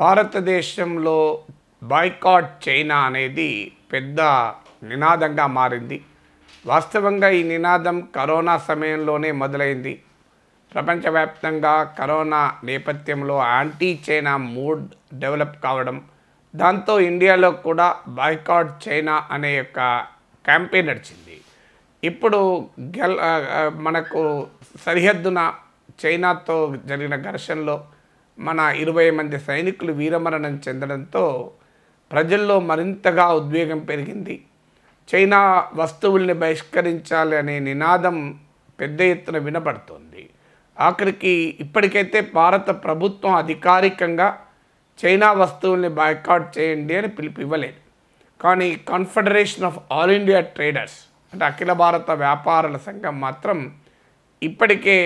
భారతదేశంలో boycott China అనేది పెద్ద నినాదంగా మారింది వాస్తవంగా ఈ నినాదం కరోనా సమయంలోనే మొదలైంది ప్రపంచవ్యాప్తంగా కరోనా నేపథ్యంలో యాంటీ చైనా మూడ్ డెవలప్ కావడం దాంతో ఇండియాలో కూడా బాయ్కాట్ చైనా అనే యొక్క క్యాంపెయిన్ నడిచింది ఇప్పుడు గెల్ మనకు సరిహద్దున చైనాతో జరిగిన ఘర్షణలో మన ఇరవై మంది సైనికులు వీరమరణం చెందడంతో ప్రజల్లో మరింతగా ఉద్వేగం పెరిగింది చైనా వస్తువుల్ని బహిష్కరించాలి అనే నినాదం పెద్ద ఎత్తున వినబడుతోంది ఆఖరికి ఇప్పటికైతే భారత ప్రభుత్వం అధికారికంగా చైనా వస్తువుల్ని బాయ్కాట్ చేయండి అని పిలుపు ఇవ్వలేదు కానీ confederation of all India traders అంటే అఖిల భారత వ్యాపారుల సంఘం మాత్రం ఇప్పటికే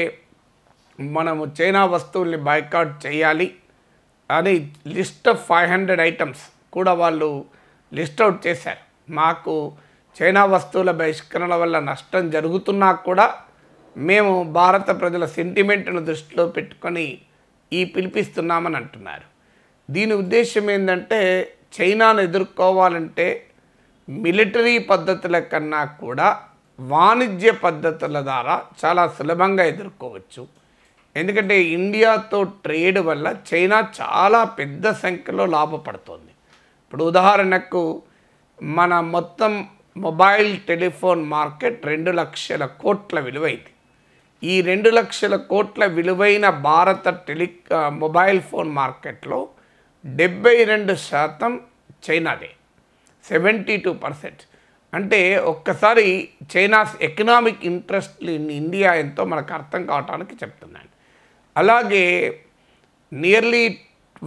మనము చైనా వస్తువుల్ని బైకాట్ చేయాలి అని list of five hundred items కూడా వాళ్ళు లిస్ట్ అవుట్ చేశారు మాకు చైనా వస్తువుల బహిష్కరణల వల్ల నష్టం జరుగుతున్నా కూడా మేము భారత ప్రజల సెంటిమెంట్ను దృష్టిలో పెట్టుకొని ఈ పిలిపిస్తున్నామని అంటున్నారు దీని ఉద్దేశం ఏంటంటే చైనాను ఎదుర్కోవాలంటే మిలిటరీ పద్ధతుల కన్నా కూడా వాణిజ్య పద్ధతుల ద్వారా చాలా సులభంగా ఎదుర్కోవచ్చు ఎందుకంటే ఇండియాతో ట్రేడ్ వల్ల చైనా చాలా పెద్ద సంఖ్యలో లాభపడుతుంది ఇప్పుడు ఉదాహరణకు మన మొత్తం మొబైల్ టెలిఫోన్ మార్కెట్ రెండు లక్షల కోట్ల విలువైంది ఈ రెండు లక్షల కోట్ల విలువైన భారత టెలి మొబైల్ ఫోన్ మార్కెట్లో డెబ్బై రెండు శాతం చైనాదే సెవెంటీ టూ పర్సెంట్ అంటే ఒక్కసారి చైనాస్ ఎకనామిక్ ఇంట్రెస్ట్ ఇండియా ఎంతో మనకు అర్థం కావడానికి చెప్తున్నాను అలాగే nearly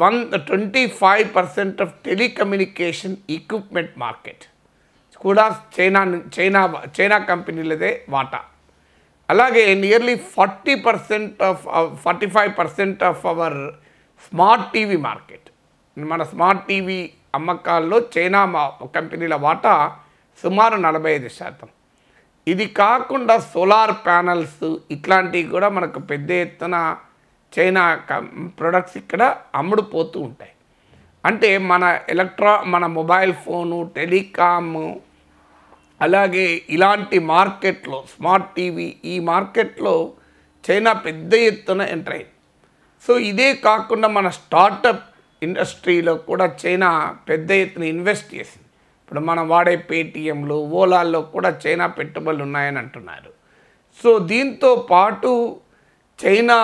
one twenty five percent of telecommunication equipment market కూడా చైనా చైనా చైనా కంపెనీలదే వాటా అలాగే nearly forty percent of forty five percent of our smart TV market మన స్మార్ట్ టీవీ అమ్మకాల్లో చైనా కంపెనీల వాటా సుమారు నలభై ఐదు శాతం ఇది కాకుండా సోలార్ ప్యానల్స్ ఇట్లాంటివి కూడా మనకు పెద్ద ఎత్తున చైనా ప్రొడక్ట్స్ ఇక్కడ అమ్ముడుపోతూ ఉంటాయి అంటే మన ఎలక్ట్రా మన మొబైల్ ఫోను టెలికాము అలాగే ఇలాంటి మార్కెట్లో స్మార్ట్ టీవీ ఈ మార్కెట్లో చైనా పెద్ద ఎత్తున ఎంటర్ అయింది సో ఇదే కాకుండా మన స్టార్టప్ ఇండస్ట్రీలో కూడా చైనా పెద్ద ఎత్తున ఇన్వెస్ట్ చేసింది ఇప్పుడు మనం వాడే పేటిఎంలు ఓలాల్లో కూడా చైనా పెట్టుబడులు ఉన్నాయని అంటున్నారు సో దీంతో పాటు చైనా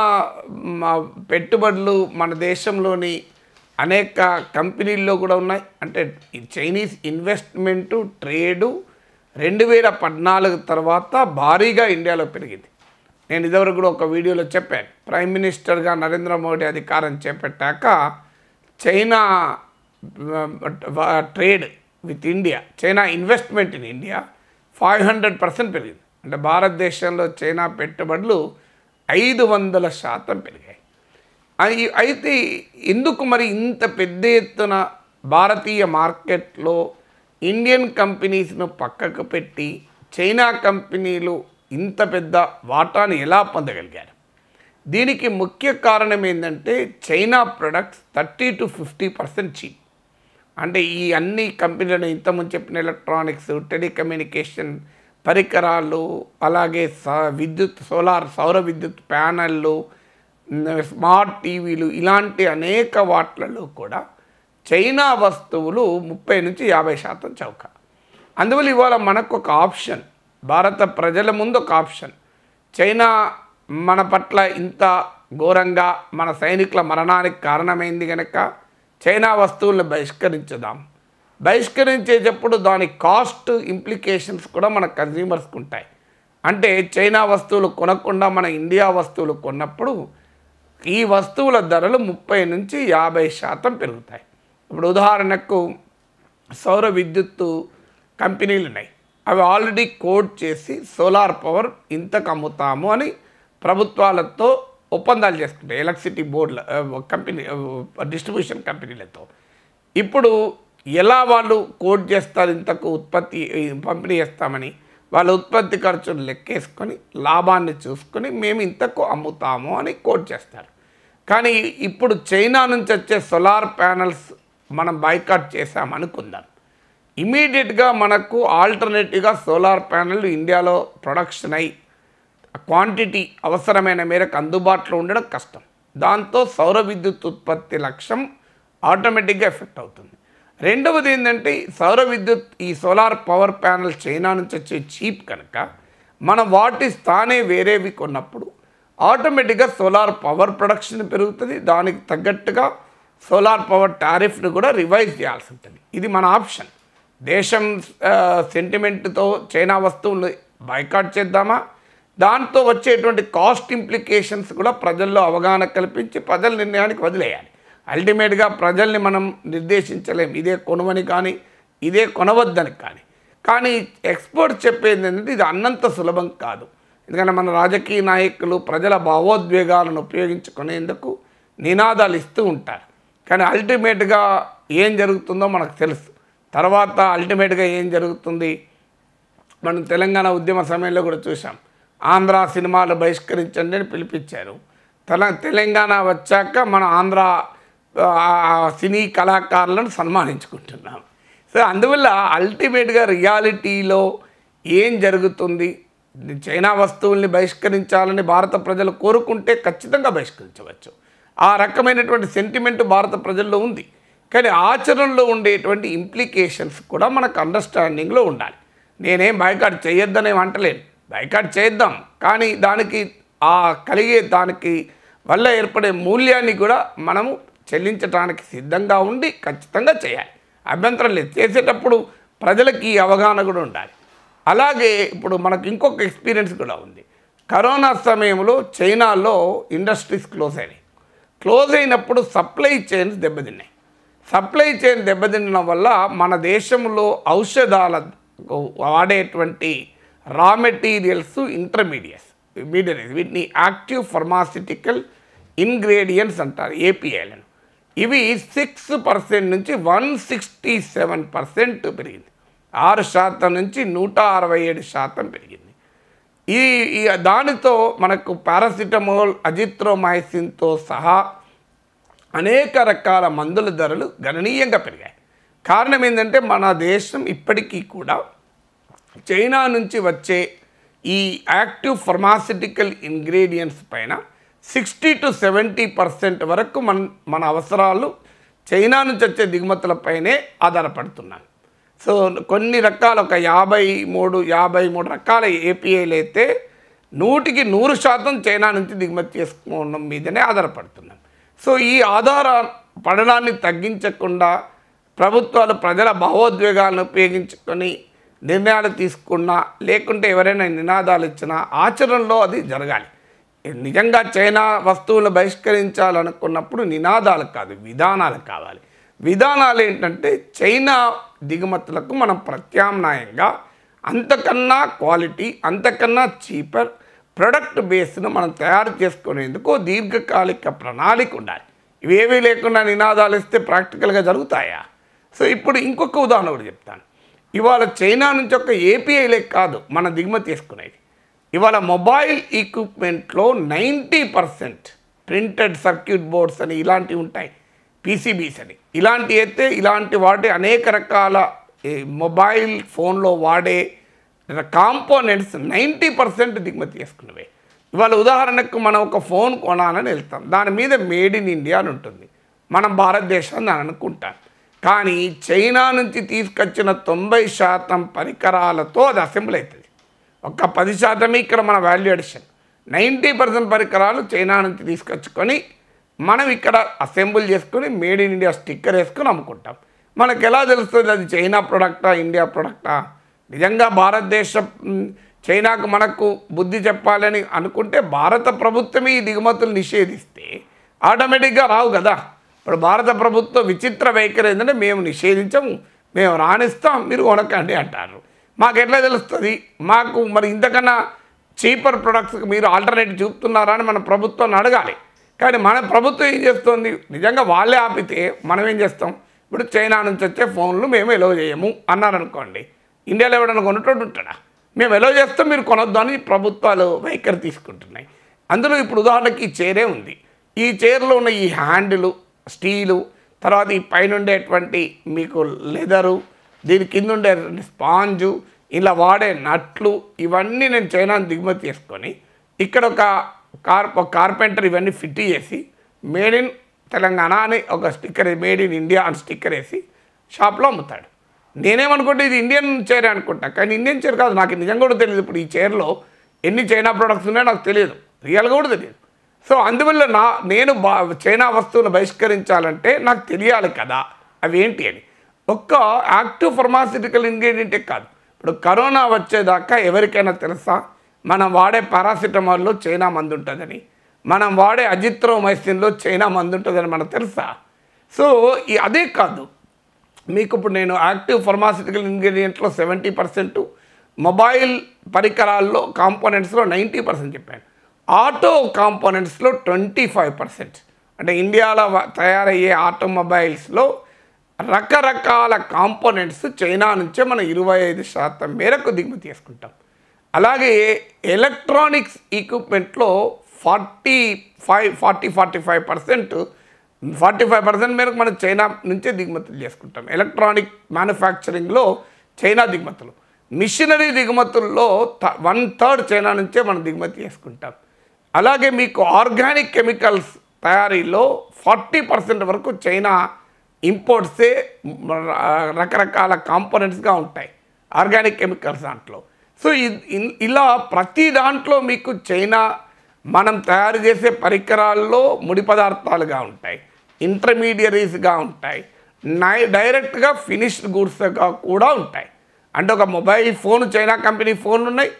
పెట్టుబడులు మన దేశంలోని అనేక కంపెనీల్లో కూడా ఉన్నాయి అంటే చైనీస్ ఇన్వెస్ట్మెంటు ట్రేడు రెండు వేల పద్నాలుగు తర్వాత భారీగా ఇండియాలో పెరిగింది నేను ఇదివరకు కూడా ఒక వీడియోలో చెప్పాను ప్రైమ్ మినిస్టర్గా నరేంద్ర మోడీ అధికారం చేపట్టాక China trade with India China investment in India five hundred percent పెరిగింది అంటే భారతదేశంలో చైనా పెట్టుబడులు ఐదు వందల శాతం పెరిగాయి అయితే ఎందుకు మరి ఇంత పెద్ద ఎత్తున భారతీయ మార్కెట్లో ఇండియన్ కంపెనీస్ను పక్కకు పెట్టి చైనా కంపెనీలు ఇంత పెద్ద వాటాను ఎలా పొందగలిగారు దీనికి ముఖ్య కారణం ఏంటంటే China products thirty to fifty percent cheap అంటే ఈ అన్ని కంపెనీలను ఇంతకుముందు చెప్పిన ఎలక్ట్రానిక్స్ టెలికమ్యూనికేషన్ పరికరాలు అలాగే స విద్యుత్ సోలార్ సౌర విద్యుత్ ప్యానళ్ళు స్మార్ట్ టీవీలు ఇలాంటి అనేక వాట్లలో కూడా చైనా వస్తువులు ముప్పై నుంచి యాభై శాతం చౌక అందువల్ల ఇవాళ మనకు ఒక ఆప్షన్ భారత ప్రజల ముందు ఒక ఆప్షన్ చైనా మన పట్ల ఇంత ఘోరంగా మన సైనికుల మరణానికి కారణమైంది కనుక చైనా వస్తువులను బహిష్కరించుదాం బహిష్కరించేటప్పుడు దాని కాస్ట్ ఇంప్లికేషన్స్ కూడా మన కన్జ్యూమర్స్కి ఉంటాయి అంటే చైనా వస్తువులు కొనకుండా మన ఇండియా వస్తువులు కొన్నప్పుడు ఈ వస్తువుల ధరలు ముప్పై నుంచి యాభై శాతం పెరుగుతాయి ఇప్పుడు ఉదాహరణకు సౌర విద్యుత్తు కంపెనీలు ఉన్నాయి అవి ఆల్రెడీ కోడ్ చేసి సోలార్ పవర్ ఇంతకు అమ్ముతాము అని ప్రభుత్వాలతో ఒప్పందాలు చేసుకుంటాయి ఎలక్ట్రిసిటీ బోర్డుల కంపెనీ డిస్ట్రిబ్యూషన్ కంపెనీలతో ఇప్పుడు ఎలా వాళ్ళు కోట్ చేస్తారు ఇంతకు ఉత్పత్తి పంపిణీ చేస్తామని వాళ్ళ ఉత్పత్తి ఖర్చులు లెక్కేసుకొని లాభాన్ని చూసుకొని మేము ఇంతకు అమ్ముతాము అని కోట్ చేస్తారు కానీ ఇప్పుడు చైనా నుంచి వచ్చే సోలార్ ప్యానల్స్ మనం బైకాట్ చేసామనుకుందాం ఇమీడియట్గా మనకు ఆల్టర్నేటివ్గా సోలార్ ప్యానల్ ఇండియాలో ప్రొడక్షన్ అయ్యి క్వాంటిటీ అవసరమైన మేరకు అందుబాటులో ఉండడం కష్టం దాంతో సౌర విద్యుత్ ఉత్పత్తి లక్ష్యం ఆటోమేటిక్గా ఎఫెక్ట్ అవుతుంది రెండవది ఏంటంటే సౌర విద్యుత్ ఈ సోలార్ పవర్ ప్యానల్ చైనా నుంచి వచ్చే చీప్ కనుక మన వాటి స్థానే వేరేవి కొన్నప్పుడు ఆటోమేటిక్గా సోలార్ పవర్ ప్రొడక్షన్ పెరుగుతుంది దానికి తగ్గట్టుగా సోలార్ పవర్ టారిఫ్ను కూడా రివైజ్ చేయాల్సి ఉంటుంది ఇది మన ఆప్షన్ దేశం సెంటిమెంట్తో చైనా వస్తువులు బైకాట్ చేద్దామా దాంతో వచ్చేటువంటి కాస్ట్ ఇంప్లికేషన్స్ కూడా ప్రజల్లో అవగాహన కల్పించి ప్రజల నిర్ణయానికి వదిలేయాలి అల్టిమేట్గా ప్రజల్ని మనం నిర్దేశించలేం ఇదే కొనవని కానీ ఇదే కొనవద్దని కానీ కానీ ఎక్స్పర్ట్స్ చెప్పేది ఇది అన్నంత సులభం కాదు ఎందుకంటే మన రాజకీయ నాయకులు ప్రజల భావోద్వేగాలను ఉపయోగించుకునేందుకు నినాదాలు ఇస్తూ ఉంటారు కానీ అల్టిమేట్గా ఏం జరుగుతుందో మనకు తెలుసు తర్వాత అల్టిమేట్గా ఏం జరుగుతుంది మనం తెలంగాణ ఉద్యమ సమయంలో కూడా చూసాం ఆంధ్ర సినిమాలు బహిష్కరించండి అని పిలిపించారు తెలంగాణ వచ్చాక మన ఆంధ్ర సినీ కళాకారులను సన్మానించుకుంటున్నాం సో అందువల్ల అల్టిమేట్గా రియాలిటీలో ఏం జరుగుతుంది చైనా వస్తువుల్ని బహిష్కరించాలని భారత ప్రజలు కోరుకుంటే ఖచ్చితంగా బహిష్కరించవచ్చు ఆ రకమైనటువంటి సెంటిమెంట్ భారత ప్రజల్లో ఉంది కానీ ఆచరణలో ఉండేటువంటి ఇంప్లికేషన్స్ కూడా మనకు అండర్స్టాండింగ్లో ఉండాలి నేనేం బైకాట్ చేయొద్దనే అంటలేను బైకాట్ చేద్దాం కానీ దానికి ఆ కలిగే దానికి వల్ల ఏర్పడే మూల్యాన్ని కూడా మనము చెల్లించడానికి సిద్ధంగా ఉండి ఖచ్చితంగా చేయాలి అభ్యంతరం లేదు చేసేటప్పుడు ప్రజలకి అవగాహన కూడా ఉండాలి అలాగే ఇప్పుడు మనకు ఇంకొక ఎక్స్పీరియన్స్ కూడా ఉంది కరోనా సమయంలో చైనాలో ఇండస్ట్రీస్ క్లోజ్ అయినాయి క్లోజ్ అయినప్పుడు సప్లై చైన్స్ దెబ్బతిన్నాయి సప్లై చైన్ దెబ్బతినడం వల్ల మన దేశంలో ఔషధాలకు వాడేటువంటి రా మెటీరియల్స్ ఇంటర్మీడియట్స్ మీడియట్స్ వీటిని యాక్టివ్ ఫార్మాసిటికల్ ఇంగ్రీడియంట్స్ అంటారు ఏపీఐలను ఇవి సిక్స్ పర్సెంట్ నుంచి వన్ సిక్స్టీ సెవెన్ పర్సెంట్ పెరిగింది ఆరు శాతం నుంచి నూట అరవై ఏడు శాతం పెరిగింది ఈ దానితో మనకు పారాసిటమాల్ అజిత్రోమైసిన్తో సహా అనేక రకాల మందుల ధరలు గణనీయంగా పెరిగాయి కారణం ఏంటంటే మన దేశం ఇప్పటికీ కూడా చైనా నుంచి వచ్చే ఈ యాక్టివ్ ఫార్మాసిటికల్ ఇంగ్రీడియంట్స్ పైన సిక్స్టీ టు సెవెంటీ పర్సెంట్ వరకు మన మన అవసరాలు చైనా నుంచి వచ్చే దిగుమతులపైనే ఆధారపడుతున్నాను సో కొన్ని రకాల ఒక యాభై మూడు యాభై మూడు రకాల ఏపీఐలు అయితే నూటికి నూరు శాతం చైనా నుంచి దిగుమతి చేసుకోవడం మీదనే ఆధారపడుతున్నాం సో ఈ ఆధార పడడాన్ని తగ్గించకుండా ప్రభుత్వాలు ప్రజల భావోద్వేగాలను ఉపయోగించుకొని నిర్ణయాలు తీసుకున్నా లేకుంటే ఎవరైనా నినాదాలు ఇచ్చినా ఆచరణలో అది జరగాలి నిజంగా చైనా వస్తువులు బహిష్కరించాలనుకున్నప్పుడు నినాదాలు కాదు విధానాలు కావాలి విధానాలు ఏంటంటే చైనా దిగుమతులకు మనం ప్రత్యామ్నాయంగా అంతకన్నా క్వాలిటీ అంతకన్నా చీపర్ ప్రొడక్ట్ బేస్ను మనం తయారు చేసుకునేందుకు దీర్ఘకాలిక ప్రణాళిక ఉండాలి ఇవేమీ లేకుండా నినాదాలు ఇస్తే ప్రాక్టికల్గా జరుగుతాయా సో ఇప్పుడు ఇంకొక ఉదాహరణ కూడా చెప్తాను ఇవాళ చైనా నుంచి ఒక ఏపీఐలే కాదు మన దిగుమతి తీసుకునేది ఇవాళ మొబైల్ ఈక్విప్మెంట్లో ninety percent printed circuit boards అని ఇలాంటివి ఉంటాయి పీసీబీస్ అని ఇలాంటి అయితే ఇలాంటి వాటి అనేక రకాల మొబైల్ ఫోన్లో వాడే కాంపోనెంట్స్ నైంటీ పర్సెంట్ దిగుమతి చేసుకున్నవే ఇవాళ ఉదాహరణకు మనం ఒక ఫోన్ కొనాలని వెళ్తాం దాని మీద మేడ్ ఇన్ ఇండియా అని ఉంటుంది మనం భారతదేశం అని అనుకుంటాం కానీ చైనా నుంచి తీసుకొచ్చిన తొంభై శాతం పరికరాలతో అది అసెంబ్లీ అవుతుంది ఒక్క పది శాతమే ఇక్కడ మన వాల్యూ అడిషన్ నైంటీ పర్సెంట్ పరికరాలు చైనా నుంచి తీసుకొచ్చుకొని మనం ఇక్కడ అసెంబుల్ చేసుకొని మేడ్ ఇన్ ఇండియా స్టిక్కర్ వేసుకొని అమ్ముకుంటాం మనకు ఎలా తెలుస్తుంది అది చైనా ప్రొడక్టా ఇండియా ప్రొడక్టా నిజంగా భారతదేశం చైనాకు మనకు బుద్ధి చెప్పాలని అనుకుంటే భారత ప్రభుత్వం ఈ దిగుమతులు నిషేధిస్తే ఆటోమేటిక్గా రావు కదా ఇప్పుడు భారత ప్రభుత్వం విచిత్ర వైఖరి ఏంటంటే మేము నిషేధించము మేము రాణిస్తాం మీరు కొనకండి అంటారు మాకు ఎట్లా తెలుస్తుంది మాకు మరి ఇంతకన్నా చీపర్ ప్రొడక్ట్స్కి మీరు ఆల్టర్నేటివ్ చూపుతున్నారా అని మన ప్రభుత్వాన్ని అడగాలి కానీ మన ప్రభుత్వం ఏం చేస్తుంది నిజంగా వాళ్ళే ఆపితే మనం ఏం చేస్తాం ఇప్పుడు చైనా నుంచి వచ్చే ఫోన్లు మేము ఎలో చేయము అన్నారనుకోండి ఇండియాలో ఎవడన్నా కొనుటోడు ఉంటాడా మేము ఎలో చేస్తాం మీరు కొనొద్దు అని ప్రభుత్వాలు వైఖరి తీసుకుంటున్నాయి అందులో ఇప్పుడు ఉదాహరణకి ఈ చైరే ఉంది ఈ చైర్లో ఉన్న ఈ హ్యాండిలు స్టీలు తర్వాత ఈ పైన ఉండేటువంటి మీకు లెదరు దీని కింద ఉండే స్పాంజు ఇలా వాడే నట్లు ఇవన్నీ నేను చైనాను దిగుమతి చేసుకొని ఇక్కడ ఒక కార్ ఒక కార్పెంటర్ ఇవన్నీ ఫిట్ చేసి మేడ్ ఇన్ తెలంగాణ అని ఒక స్టిక్కర్ మేడ్ ఇన్ ఇండియా అని స్టిక్కర్ వేసి షాప్లో అమ్ముతాడు నేనేమనుకుంటే ఇది ఇండియన్ చైర్ అనుకుంటా కానీ ఇండియన్ చైర్ కాదు నాకు నిజంగా కూడా తెలియదు ఇప్పుడు ఈ చైర్లో ఎన్ని చైనా ప్రొడక్ట్స్ ఉన్నాయో నాకు తెలియదు రియల్గా కూడా తెలియదు సో అందువల్ల నా నేను చైనా వస్తువులు బహిష్కరించాలంటే నాకు తెలియాలి కదా అవి ఏంటి అని ఒక్క యాక్టివ్ ఫార్మాసిటికల్ ఇంగ్రీడియంటే కాదు ఇప్పుడు కరోనా వచ్చేదాకా ఎవరికైనా తెలుసా మనం వాడే పారాసిటమాల్లో చైనా మందు ఉంటుందని మనం వాడే అజిత్రోమైసిన్లో చైనా మందు ఉంటుందని మనకు తెలుసా సో అదే కాదు మీకు ఇప్పుడు నేను యాక్టివ్ ఫార్మాసిటికల్ ఇంగ్రీడియంట్లో సెవెంటీ పర్సెంట్ మొబైల్ పరికరాల్లో కాంపోనెంట్స్లో నైంటీ పర్సెంట్ చెప్పాను ఆటో కాంపోనెంట్స్లో ట్వంటీ ఫైవ్ పర్సెంట్ అంటే ఇండియాలో తయారయ్యే ఆటోమొబైల్స్లో రకరకాల కాంపోనెంట్స్ చైనా నుంచే మనం ఇరవై ఐదు శాతం మేరకు దిగుమతి చేసుకుంటాం అలాగే ఎలక్ట్రానిక్స్ ఈక్విప్మెంట్లో forty five forty forty five percent forty five percent మేరకు మనం చైనా నుంచే దిగుమతులు చేసుకుంటాం ఎలక్ట్రానిక్ మ్యానుఫ్యాక్చరింగ్లో చైనా దిగుమతులు మిషనరీ దిగుమతుల్లో వన్ థర్డ్ చైనా నుంచే మనం దిగుమతి చేసుకుంటాం అలాగే మీకు ఆర్గానిక్ కెమికల్స్ తయారీలో ఫార్టీ పర్సెంట్ వరకు చైనా ఇంపోర్ట్సే రకరకాల కాంపోనెంట్స్గా ఉంటాయి ఆర్గానిక్ కెమికల్స్ దాంట్లో సో ఇలా ప్రతి దాంట్లో మీకు చైనా మనం తయారు చేసే పరికరాల్లో ముడి పదార్థాలుగా ఉంటాయి ఇంటర్మీడియరీస్గా ఉంటాయి నై డైరెక్ట్గా ఫినిష్డ్ గూడ్స్గా కూడా ఉంటాయి అంటే ఒక mobile phone China company phone ఉన్నాయి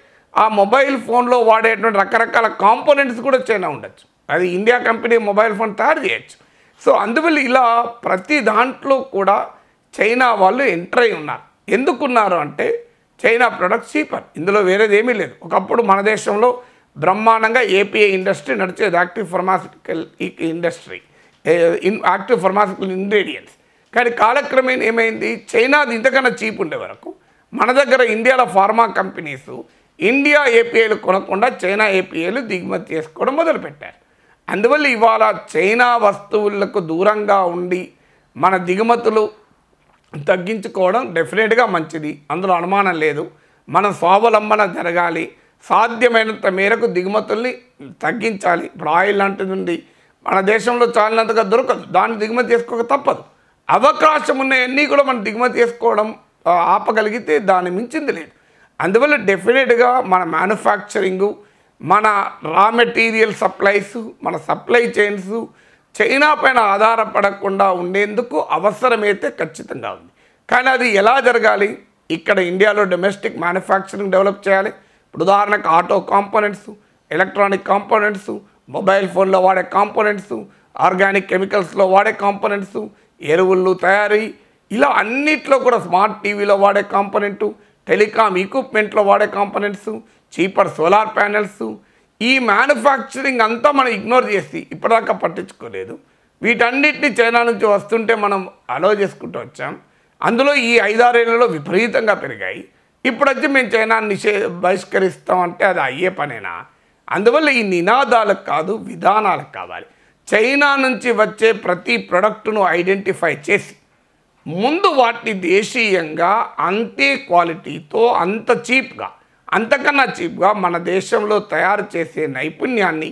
ఆ మొబైల్ ఫోన్లో వాడేటువంటి రకరకాల కాంపోనెంట్స్ కూడా చైనా ఉండొచ్చు అది ఇండియా కంపెనీ మొబైల్ ఫోన్ తయారు చేయొచ్చు సో అందువల్ల ఇలా ప్రతి దాంట్లో కూడా చైనా వాళ్ళు ఎంటర్ అయి ఉన్నారు ఎందుకున్నారు అంటే చైనా ప్రొడక్ట్స్ చీపర్ ఇందులో వేరేది ఏమీ లేదు ఒకప్పుడు మన దేశంలో బ్రహ్మాండంగా ఏపీఐ ఇండస్ట్రీ నడిచేది active pharmaceutical industry active pharmaceutical ingredients కానీ కాలక్రమేణ ఏమైంది చైనాది ఇంతకన్నా చీప్ ఉండే వరకు మన దగ్గర ఇండియాలో ఫార్మా కంపెనీస్ ఇండియా ఏపీఐలు కొనకుండా చైనా ఏపీఐలు దిగుమతి చేసుకోవడం మొదలుపెట్టారు అందువల్ల ఇవాళ చైనా వస్తువులకు దూరంగా ఉండి మన దిగుమతులు తగ్గించుకోవడం డెఫినెట్గా మంచిది అందులో అనుమానం లేదు మన స్వావలంబన జరగాలి సాధ్యమైనంత మేరకు దిగుమతుల్ని తగ్గించాలి ఇప్పుడు ఆయిల్ లాంటిది ఉంది మన దేశంలో చాలినంతగా దొరకదు దాన్ని దిగుమతి చేసుకోక తప్పదు అవకాశం ఉన్నాయన్నీ కూడా మనం దిగుమతి చేసుకోవడం ఆపగలిగితే దాన్ని మించింది లేదు అందువల్ల డెఫినెట్గా మన మ్యానుఫ్యాక్చరింగు మన రా మెటీరియల్ సప్లైస్ మన సప్లై చైన్స్ చైనా పైన ఆధారపడకుండా ఉండేందుకు అవసరమైతే ఖచ్చితంగా ఉంది కానీ అది ఎలా జరగాలి ఇక్కడ ఇండియాలో డొమెస్టిక్ మ్యానుఫ్యాక్చరింగ్ డెవలప్ చేయాలి ఇప్పుడు ఉదాహరణకు auto components electronic components mobile ఫోన్లో వాడే కాంపోనెంట్స్ ఆర్గానిక్ కెమికల్స్లో వాడే కాంపోనెంట్స్ ఎరువులు తయారీ ఇలా అన్నిట్లో కూడా స్మార్ట్ టీవీలో వాడే కాంపోనెంటు టెలికాం ఎక్విప్మెంట్లో వాడే కాంపోనెంట్సు చీపర్ సోలార్ ప్యానెల్స్ ఈ మ్యానుఫ్యాక్చరింగ్ అంతా మనం ఇగ్నోర్ చేసి ఇప్పటిదాకా పట్టించుకోలేదు వీటన్నిటిని చైనా నుంచి వస్తుంటే మనం అలో చేసుకుంటూ వచ్చాం అందులో ఈ ఐదారేళ్లలో విపరీతంగా పెరిగాయి ఇప్పుడు వచ్చి మేము చైనా నిషే బహిష్కరిస్తామంటే అది అయ్యే పనేనా అందువల్ల ఈ నినాదాలకు కాదు విధానాలకు కావాలి చైనా నుంచి వచ్చే ప్రతి ప్రొడక్టును ఐడెంటిఫై చేసి ముందు వాటిని దేశీయంగా అంతే క్వాలిటీతో అంత చీప్గా అంతకన్నా చీప్గా మన దేశంలో తయారు చేసే నైపుణ్యాన్ని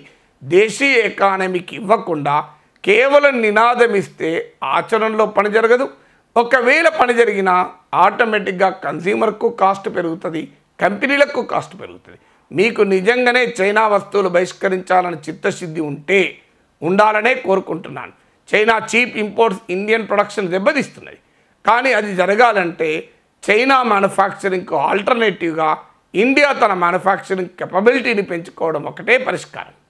దేశీయ ఎకానమీకి ఇవ్వకుండా కేవలం నినాదం ఇస్తే ఆచరణలో పని జరగదు ఒకవేళ పని జరిగినా ఆటోమేటిక్గా కన్స్యూమర్కు కాస్ట్ పెరుగుతుంది కంపెనీలకు కాస్ట్ పెరుగుతుంది మీకు నిజంగానే చైనా వస్తువులు బహిష్కరించాలని చిత్తశుద్ధి ఉంటే ఉండాలనే కోరుకుంటున్నాను China cheap imports Indian production దెబ్బతీస్తున్నది కానీ అది జరగాలంటే చైనా మ్యానుఫ్యాక్చరింగ్కు ఆల్టర్నేటివ్గా ఇండియా తన మ్యానుఫ్యాక్చరింగ్ కెపబిలిటీని పెంచుకోవడం ఒకటే పరిష్కారం